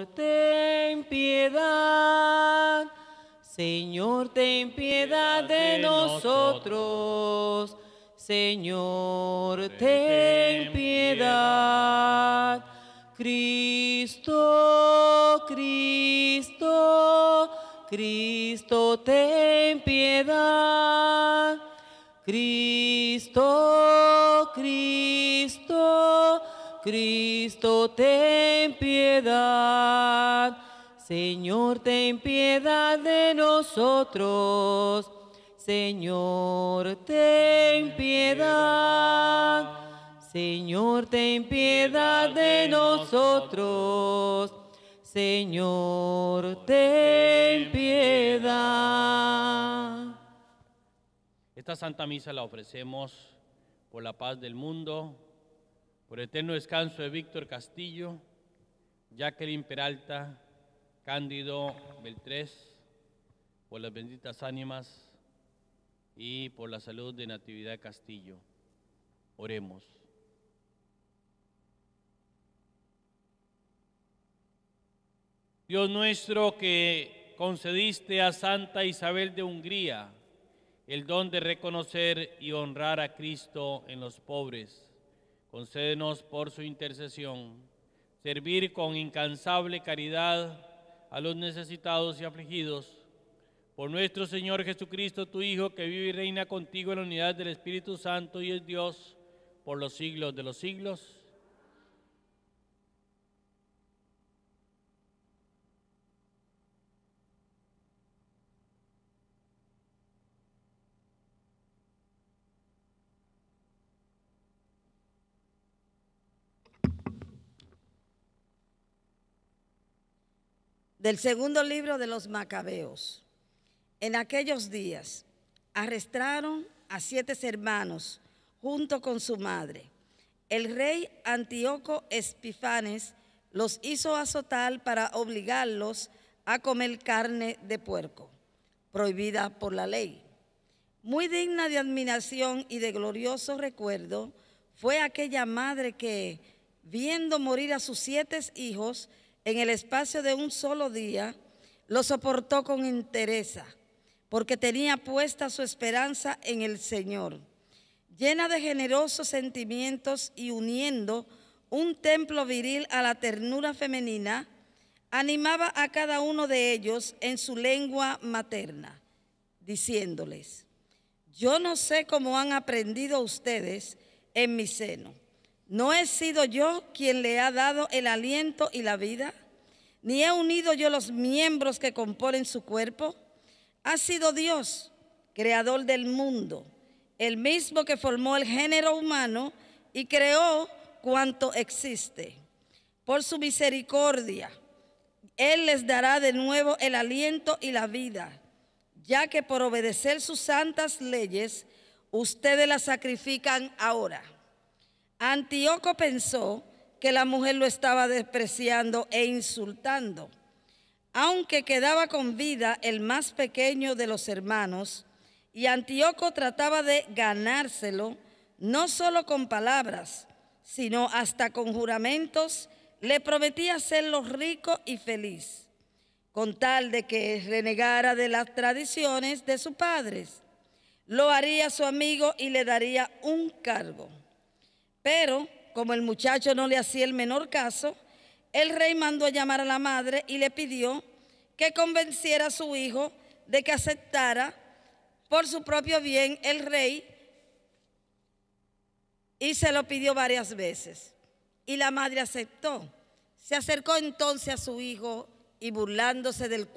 Señor, ten piedad. Señor, ten piedad de nosotros. Señor, ten piedad. Cristo, Cristo, Cristo, ten piedad. Cristo, Cristo. Cristo, ten piedad. Señor, ten piedad de nosotros. Señor, ten piedad. Señor, ten piedad de nosotros. Señor, ten piedad. Esta Santa Misa la ofrecemos por la paz del mundo por eterno descanso de Víctor Castillo, Jacqueline Peralta, Cándido Beltrés, por las benditas ánimas y por la salud de Natividad Castillo. Oremos. Dios nuestro que concediste a Santa Isabel de Hungría el don de reconocer y honrar a Cristo en los pobres Concédenos por su intercesión servir con incansable caridad a los necesitados y afligidos. Por nuestro Señor Jesucristo, tu Hijo, que vive y reina contigo en la unidad del Espíritu Santo y es Dios por los siglos de los siglos. del segundo libro de los Macabeos. En aquellos días arrestaron a siete hermanos junto con su madre. El rey Antíoco Espifanes los hizo azotar para obligarlos a comer carne de puerco, prohibida por la ley. Muy digna de admiración y de glorioso recuerdo fue aquella madre que, viendo morir a sus siete hijos, en el espacio de un solo día, lo soportó con interés, porque tenía puesta su esperanza en el Señor. Llena de generosos sentimientos y uniendo un templo viril a la ternura femenina, animaba a cada uno de ellos en su lengua materna, diciéndoles, yo no sé cómo han aprendido ustedes en mi seno ¿No he sido yo quien le ha dado el aliento y la vida? ¿Ni he unido yo los miembros que componen su cuerpo? Ha sido Dios, creador del mundo, el mismo que formó el género humano y creó cuanto existe. Por su misericordia, Él les dará de nuevo el aliento y la vida, ya que por obedecer sus santas leyes, ustedes las sacrifican ahora Antíoco pensó que la mujer lo estaba despreciando e insultando. Aunque quedaba con vida el más pequeño de los hermanos, y Antíoco trataba de ganárselo no solo con palabras, sino hasta con juramentos, le prometía hacerlo rico y feliz, con tal de que renegara de las tradiciones de sus padres. Lo haría su amigo y le daría un cargo. Pero como el muchacho no le hacía el menor caso, el rey mandó a llamar a la madre y le pidió que convenciera a su hijo de que aceptara por su propio bien el rey y se lo pidió varias veces. Y la madre aceptó. Se acercó entonces a su hijo y burlándose del,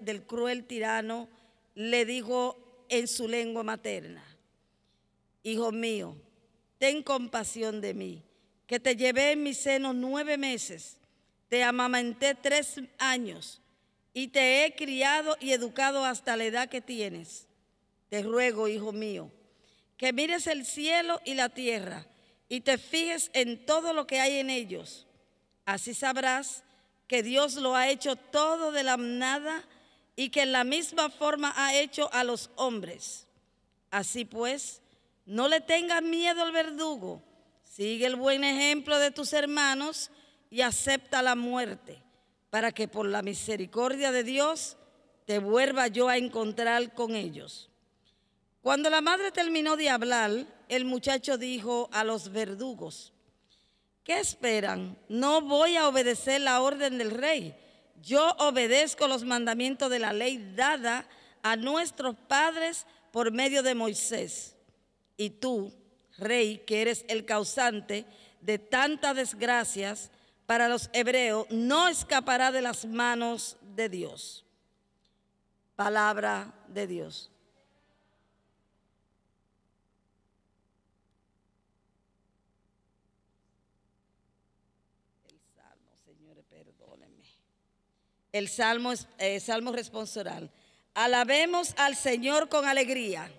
del cruel tirano, le dijo en su lengua materna, Hijo mío, ten compasión de mí, que te llevé en mi seno nueve meses, te amamenté tres años y te he criado y educado hasta la edad que tienes. Te ruego, hijo mío, que mires el cielo y la tierra y te fijes en todo lo que hay en ellos. Así sabrás que Dios lo ha hecho todo de la nada y que en la misma forma ha hecho a los hombres. Así pues, no le tengas miedo al verdugo. Sigue el buen ejemplo de tus hermanos y acepta la muerte, para que por la misericordia de Dios te vuelva yo a encontrar con ellos. Cuando la madre terminó de hablar, el muchacho dijo a los verdugos, ¿qué esperan? No voy a obedecer la orden del rey. Yo obedezco los mandamientos de la ley dada a nuestros padres por medio de Moisés y tú, rey, que eres el causante de tantas desgracias para los hebreos, no escapará de las manos de Dios. Palabra de Dios. El salmo, señor, perdóneme. El salmo es eh, salmo responsorial. Alabemos al Señor con alegría.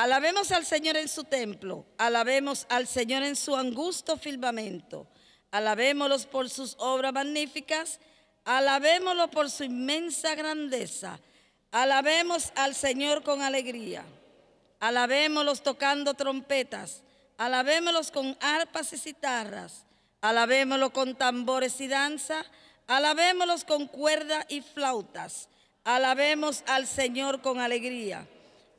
Alabemos al Señor en su templo, alabemos al Señor en su angusto firmamento, alabémoslo por sus obras magníficas, alabémoslo por su inmensa grandeza, alabemos al Señor con alegría, alabémoslo tocando trompetas, alabémoslo con arpas y citarras, alabémoslo con tambores y danza, alabémoslo con cuerda y flautas, alabemos al Señor con alegría.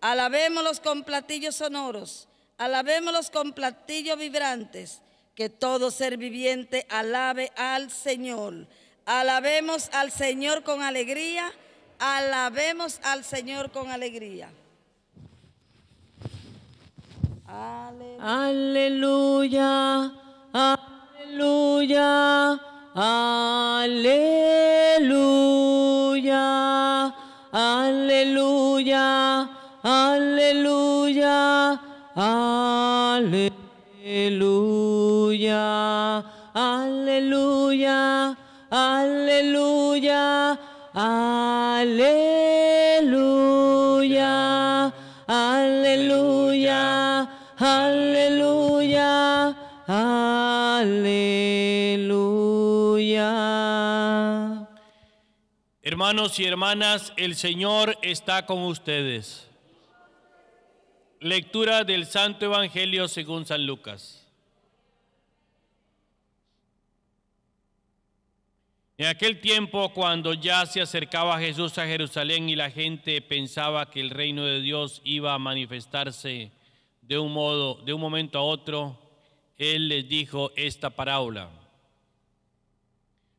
Alabémoslos con platillos sonoros, alabémoslos con platillos vibrantes, que todo ser viviente alabe al Señor. Alabemos al Señor con alegría, alabemos al Señor con alegría. Aleluya, aleluya, aleluya, aleluya aleluya, aleluya, aleluya, aleluya, aleluya, aleluya, aleluya, aleluya. Hermanos y hermanas, el Señor está con ustedes. Lectura del Santo Evangelio según San Lucas. En aquel tiempo, cuando ya se acercaba Jesús a Jerusalén y la gente pensaba que el reino de Dios iba a manifestarse de un modo, de un momento a otro, él les dijo esta parábola.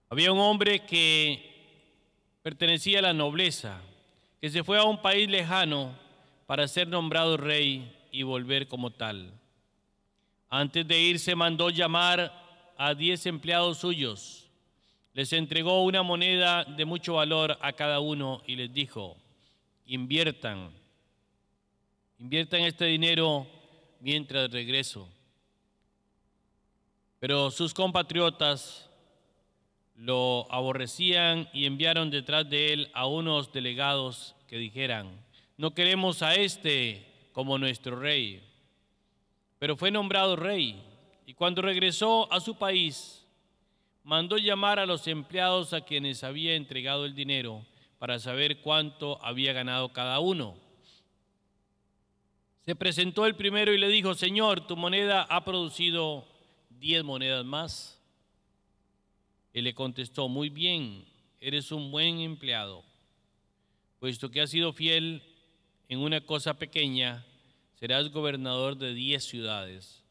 Había un hombre que pertenecía a la nobleza, que se fue a un país lejano para ser nombrado rey y volver como tal. Antes de irse mandó llamar a diez empleados suyos. Les entregó una moneda de mucho valor a cada uno y les dijo, inviertan, inviertan este dinero mientras regreso. Pero sus compatriotas lo aborrecían y enviaron detrás de él a unos delegados que dijeran, no queremos a este como nuestro rey. Pero fue nombrado rey y cuando regresó a su país, mandó llamar a los empleados a quienes había entregado el dinero para saber cuánto había ganado cada uno. Se presentó el primero y le dijo, Señor, tu moneda ha producido diez monedas más. Él le contestó, muy bien, eres un buen empleado, puesto que has sido fiel en una cosa pequeña, serás gobernador de diez ciudades.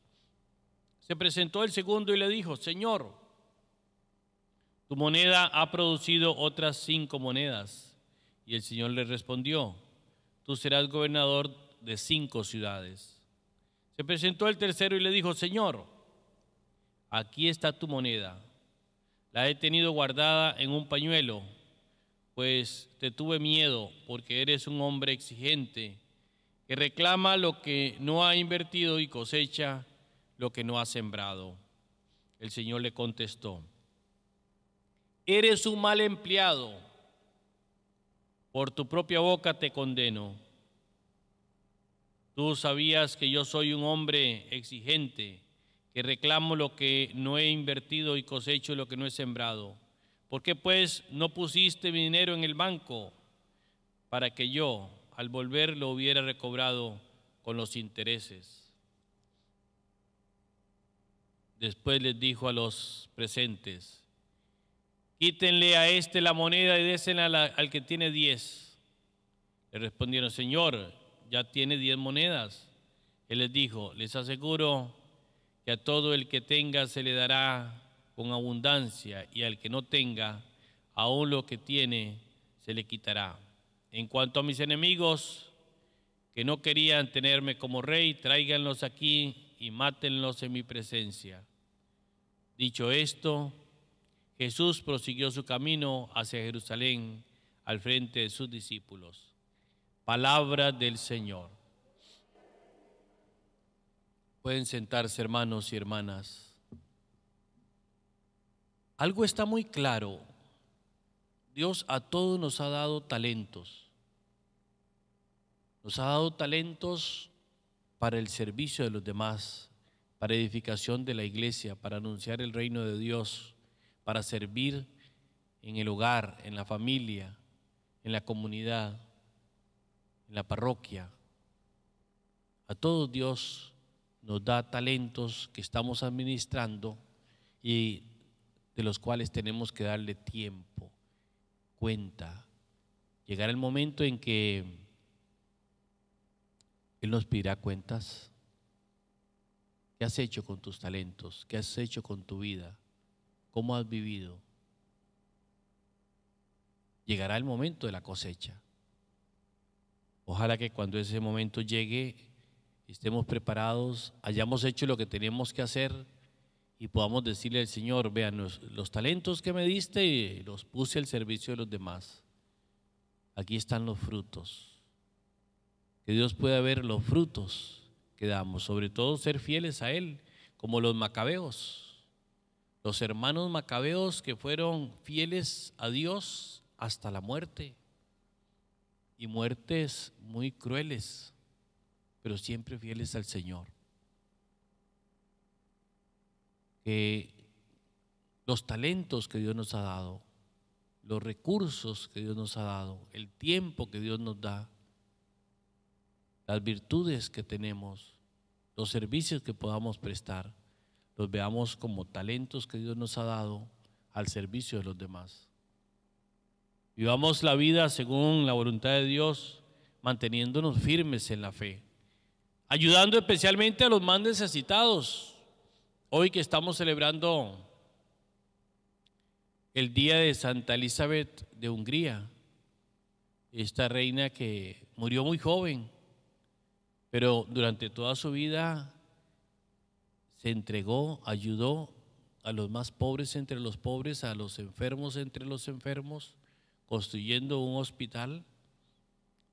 Se presentó el segundo y le dijo, Señor, tu moneda ha producido otras cinco monedas. Y el Señor le respondió, tú serás gobernador de cinco ciudades. Se presentó el tercero y le dijo, Señor, aquí está tu moneda. La he tenido guardada en un pañuelo pues te tuve miedo porque eres un hombre exigente que reclama lo que no ha invertido y cosecha lo que no ha sembrado. El Señor le contestó, eres un mal empleado, por tu propia boca te condeno. Tú sabías que yo soy un hombre exigente, que reclamo lo que no he invertido y cosecho lo que no he sembrado. ¿Por qué pues no pusiste mi dinero en el banco para que yo al volver lo hubiera recobrado con los intereses? Después les dijo a los presentes, quítenle a este la moneda y désenla al que tiene diez. Le respondieron, Señor, ya tiene diez monedas. Él les dijo, les aseguro que a todo el que tenga se le dará con abundancia, y al que no tenga, aún lo que tiene se le quitará. En cuanto a mis enemigos, que no querían tenerme como rey, tráiganlos aquí y mátenlos en mi presencia. Dicho esto, Jesús prosiguió su camino hacia Jerusalén al frente de sus discípulos. Palabra del Señor. Pueden sentarse hermanos y hermanas. Algo está muy claro. Dios a todos nos ha dado talentos. Nos ha dado talentos para el servicio de los demás, para edificación de la iglesia, para anunciar el reino de Dios, para servir en el hogar, en la familia, en la comunidad, en la parroquia. A todos Dios nos da talentos que estamos administrando y los cuales tenemos que darle tiempo, cuenta. Llegará el momento en que Él nos pedirá cuentas. ¿Qué has hecho con tus talentos? ¿Qué has hecho con tu vida? ¿Cómo has vivido? Llegará el momento de la cosecha. Ojalá que cuando ese momento llegue estemos preparados, hayamos hecho lo que tenemos que hacer y podamos decirle al Señor, vean, los, talentos que me diste los puse al servicio de los demás. Aquí están los frutos. Que Dios pueda ver los frutos que damos, sobre todo ser fieles a Él, como los macabeos, los hermanos macabeos que fueron fieles a Dios hasta la muerte, y muertes muy crueles, pero siempre fieles al Señor que eh, los talentos que Dios nos ha dado, los recursos que Dios nos ha dado, el tiempo que Dios nos da, las virtudes que tenemos, los servicios que podamos prestar, los veamos como talentos que Dios nos ha dado al servicio de los demás. Vivamos la vida según la voluntad de Dios, manteniéndonos firmes en la fe, ayudando especialmente a los más necesitados Hoy que estamos celebrando el día de Santa Elizabeth de Hungría, esta reina que murió muy joven, pero durante toda su vida se entregó, ayudó a los más pobres entre los pobres, a los enfermos entre los enfermos, construyendo un hospital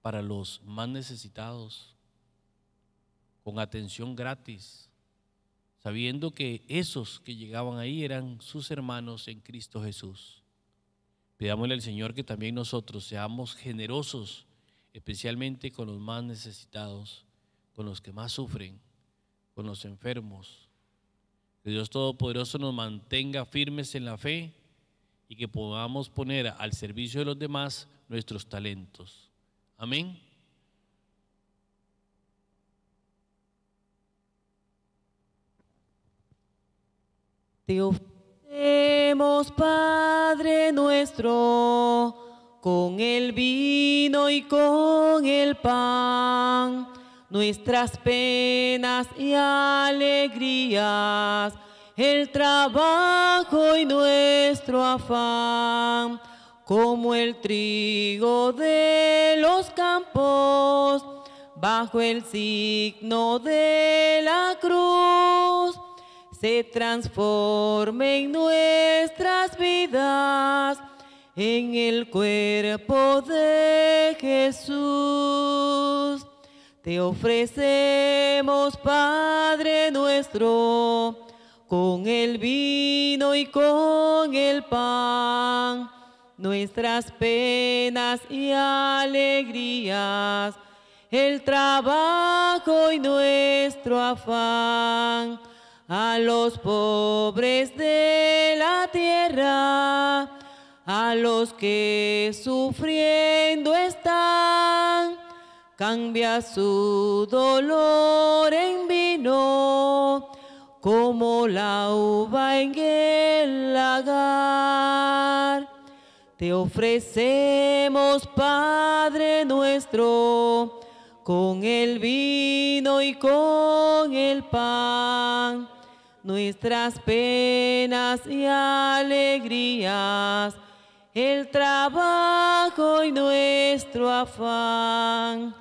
para los más necesitados, con atención gratis sabiendo que esos que llegaban ahí eran sus hermanos en Cristo Jesús. Pidámosle al Señor que también nosotros seamos generosos, especialmente con los más necesitados, con los que más sufren, con los enfermos. Que Dios Todopoderoso nos mantenga firmes en la fe y que podamos poner al servicio de los demás nuestros talentos. Amén. Te ofrecemos, Padre nuestro, con el vino y con el pan, nuestras penas y alegrías, el trabajo y nuestro afán, como el trigo de los campos, bajo el signo de la cruz se transforme en nuestras vidas, en el cuerpo de Jesús. Te ofrecemos, Padre nuestro, con el vino y con el pan, nuestras penas y alegrías, el trabajo y nuestro afán a los pobres de la tierra, a los que sufriendo están, cambia su dolor en vino, como la uva en el lagar. Te ofrecemos, Padre nuestro, con el vino y con el pan nuestras penas y alegrías, el trabajo y nuestro afán.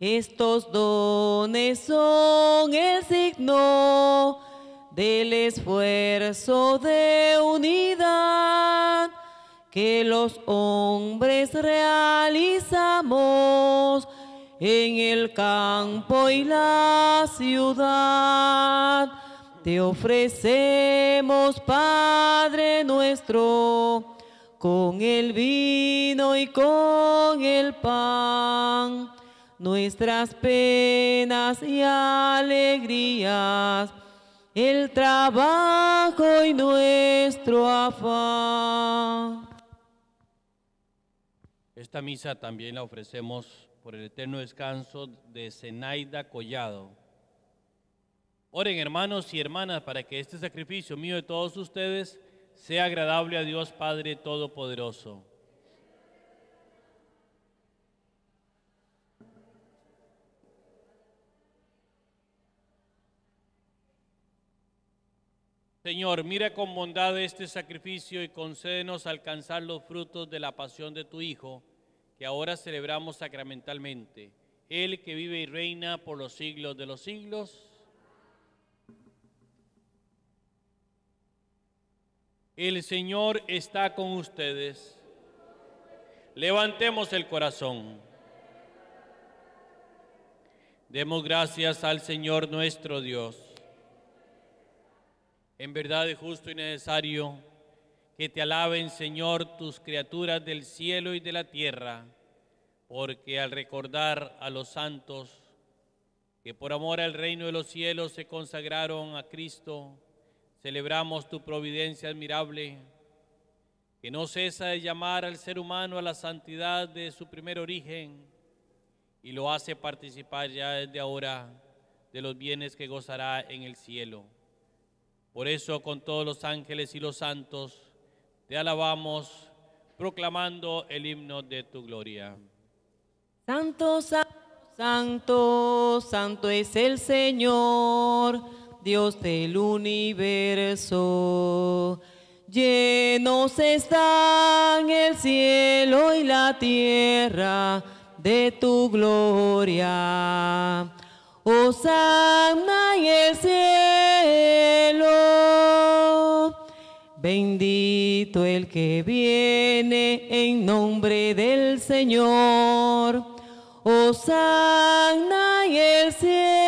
Estos dones son el signo del esfuerzo de unidad que los hombres realizamos en el campo y la ciudad. Te ofrecemos, Padre nuestro, con el vino y con el pan, nuestras penas y alegrías, el trabajo y nuestro afán. Esta misa también la ofrecemos por el eterno descanso de Zenaida Collado, Oren hermanos y hermanas para que este sacrificio mío de todos ustedes sea agradable a Dios Padre Todopoderoso. Señor, mira con bondad este sacrificio y concédenos alcanzar los frutos de la pasión de tu Hijo, que ahora celebramos sacramentalmente, Él que vive y reina por los siglos de los siglos. El Señor está con ustedes. Levantemos el corazón. Demos gracias al Señor nuestro Dios. En verdad es justo y necesario que te alaben, Señor, tus criaturas del cielo y de la tierra, porque al recordar a los santos que por amor al reino de los cielos se consagraron a Cristo, Celebramos tu providencia admirable, que no cesa de llamar al ser humano a la santidad de su primer origen y lo hace participar ya desde ahora de los bienes que gozará en el cielo. Por eso con todos los ángeles y los santos te alabamos proclamando el himno de tu gloria. Santo, santo, santo, es el Señor. Dios del universo. Llenos están el cielo y la tierra de tu gloria. Hosanna y el cielo. Bendito el que viene en nombre del Señor. Hosanna y el cielo.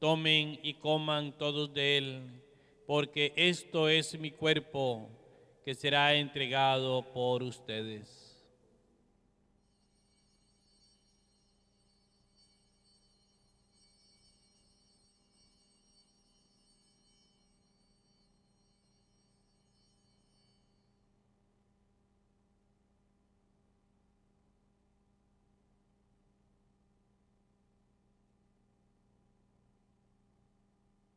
tomen y coman todos de él, porque esto es mi cuerpo que será entregado por ustedes.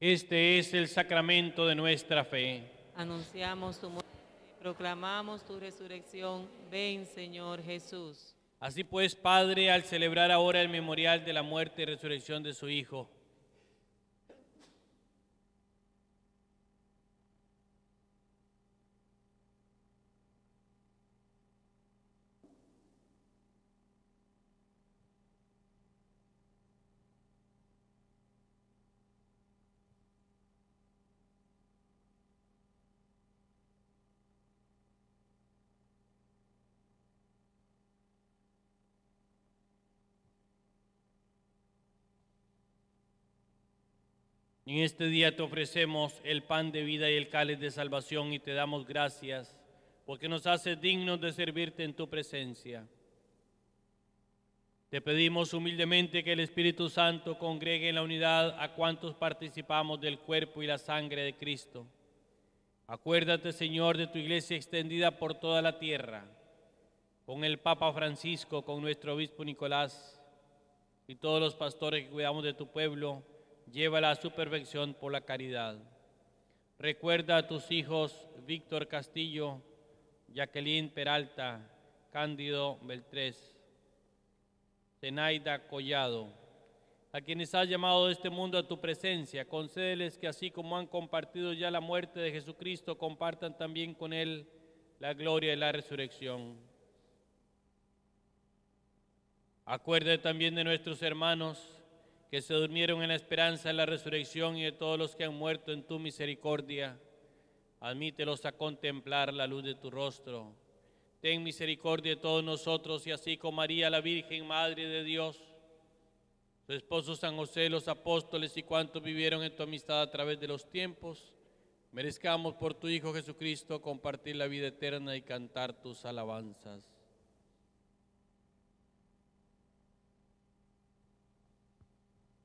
Este es el sacramento de nuestra fe. Anunciamos tu muerte, proclamamos tu resurrección. Ven, Señor Jesús. Así pues, Padre, al celebrar ahora el memorial de la muerte y resurrección de su Hijo, En este día te ofrecemos el pan de vida y el cáliz de salvación y te damos gracias porque nos haces dignos de servirte en tu presencia. Te pedimos humildemente que el Espíritu Santo congregue en la unidad a cuantos participamos del cuerpo y la sangre de Cristo. Acuérdate, Señor, de tu iglesia extendida por toda la tierra, con el Papa Francisco, con nuestro obispo Nicolás y todos los pastores que cuidamos de tu pueblo llévala a su perfección por la caridad. Recuerda a tus hijos Víctor Castillo, Jacqueline Peralta, Cándido Beltrés, Zenaida Collado, a quienes has llamado de este mundo a tu presencia, concédeles que así como han compartido ya la muerte de Jesucristo, compartan también con Él la gloria y la resurrección. Acuérdate también de nuestros hermanos que se durmieron en la esperanza de la resurrección y de todos los que han muerto en tu misericordia, admítelos a contemplar la luz de tu rostro. Ten misericordia de todos nosotros y así como María la Virgen, Madre de Dios, su esposo San José, los apóstoles y cuantos vivieron en tu amistad a través de los tiempos, merezcamos por tu Hijo Jesucristo compartir la vida eterna y cantar tus alabanzas.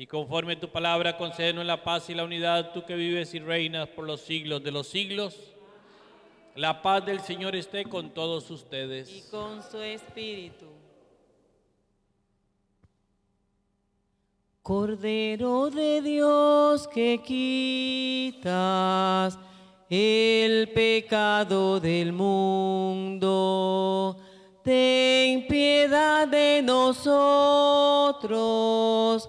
y conforme tu palabra, en la paz y la unidad, tú que vives y reinas por los siglos de los siglos. La paz del Señor esté con todos ustedes. Y con su espíritu. Cordero de Dios que quitas el pecado del mundo, ten piedad de nosotros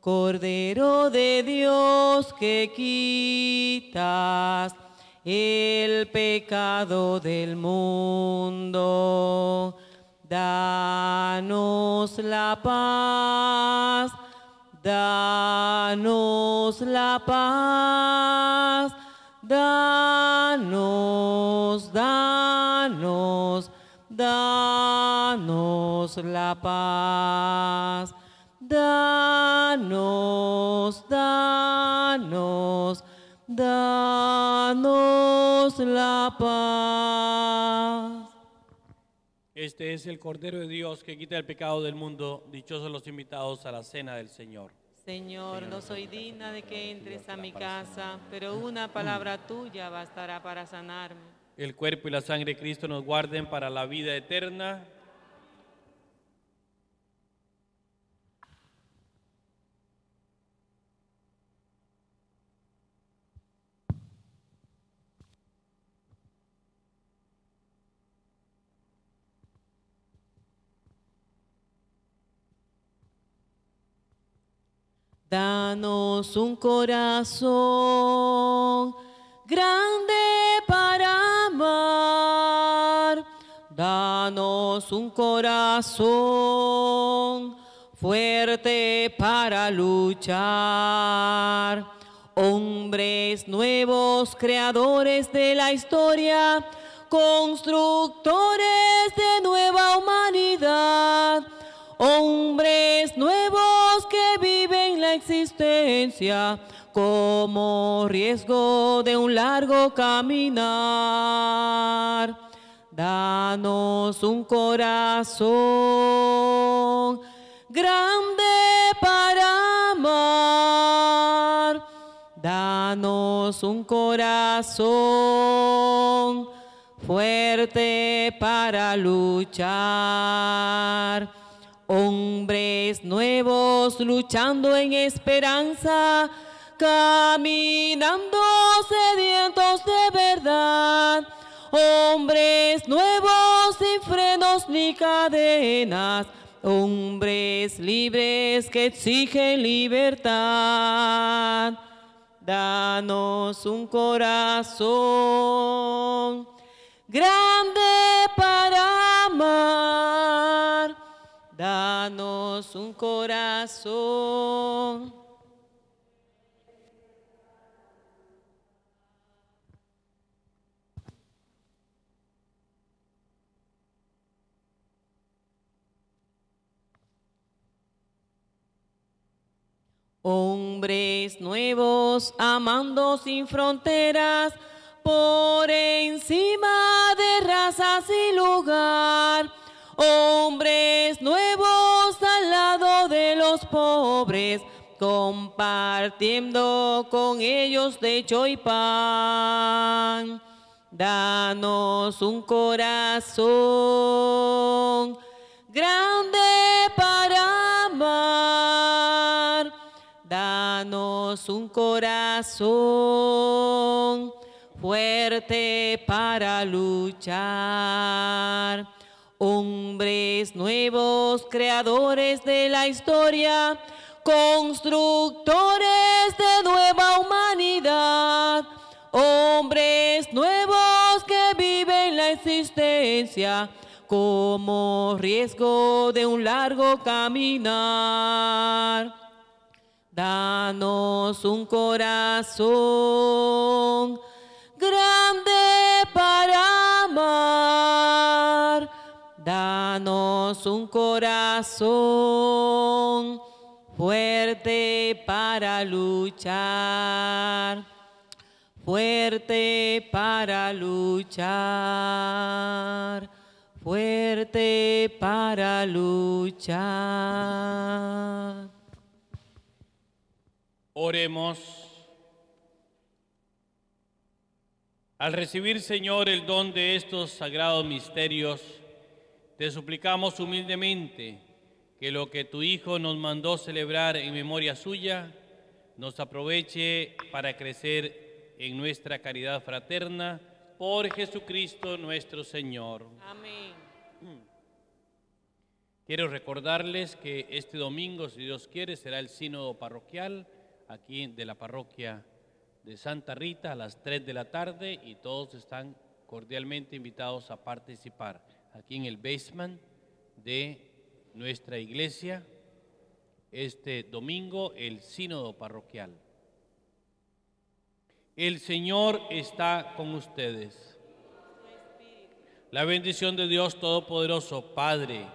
Cordero de Dios que quitas el pecado del mundo, danos la paz, danos la paz, danos, danos, danos la paz danos, danos, danos la paz. Este es el Cordero de Dios que quita el pecado del mundo. Dichosos los invitados a la cena del Señor. Señor, no soy digna de que entres a mi casa, pero una palabra tuya bastará para sanarme. El cuerpo y la sangre de Cristo nos guarden para la vida eterna. Danos un corazón grande para amar. Danos un corazón fuerte para luchar. Hombres nuevos, creadores de la historia, constructores de nueva humanidad. Hombres nuevos como riesgo de un largo caminar. Danos un corazón grande para amar. Danos un corazón fuerte para luchar Hombres nuevos luchando en esperanza, caminando sedientos de verdad. Hombres nuevos sin frenos ni cadenas, hombres libres que exigen libertad. Danos un corazón grande para amar. Danos un corazón. Hombres nuevos, amando sin fronteras, por encima de razas y lugar hombres nuevos al lado de los pobres, compartiendo con ellos de y pan. Danos un corazón grande para amar. Danos un corazón fuerte para luchar Hombres nuevos, creadores de la historia, constructores de nueva humanidad. Hombres nuevos que viven la existencia como riesgo de un largo caminar. Danos un corazón grande para amar Danos un corazón fuerte para luchar, fuerte para luchar, fuerte para luchar. Oremos. Al recibir, Señor, el don de estos sagrados misterios, te suplicamos humildemente que lo que tu Hijo nos mandó celebrar en memoria suya nos aproveche para crecer en nuestra caridad fraterna por Jesucristo nuestro Señor. Amén. Mm. Quiero recordarles que este domingo, si Dios quiere, será el sínodo parroquial aquí de la parroquia de Santa Rita a las 3 de la tarde y todos están cordialmente invitados a participar aquí en el basement de nuestra iglesia este domingo el sínodo parroquial. El Señor está con ustedes. La bendición de Dios Todopoderoso, Padre,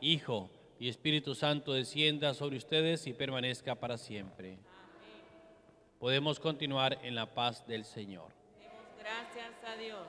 Hijo y Espíritu Santo descienda sobre ustedes y permanezca para siempre. Podemos continuar en la paz del Señor. Demos gracias a Dios.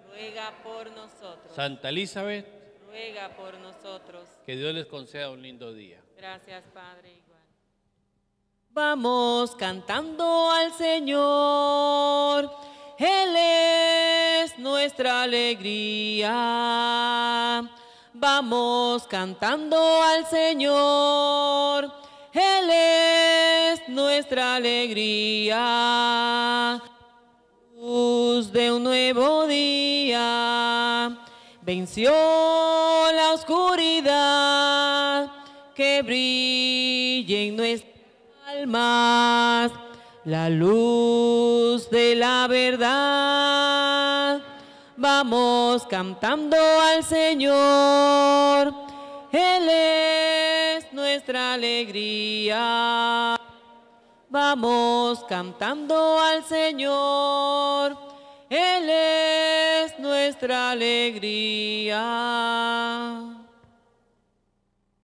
ruega por nosotros. Santa Elizabeth, ruega por nosotros. Que Dios les conceda un lindo día. Gracias, Padre. Vamos cantando al Señor. Él es nuestra alegría. Vamos cantando al Señor. Él es nuestra alegría luz de un nuevo día, venció la oscuridad que brille en nuestras almas, la luz de la verdad. Vamos cantando al Señor, Él es nuestra alegría. Vamos cantando al Señor, Él es nuestra alegría.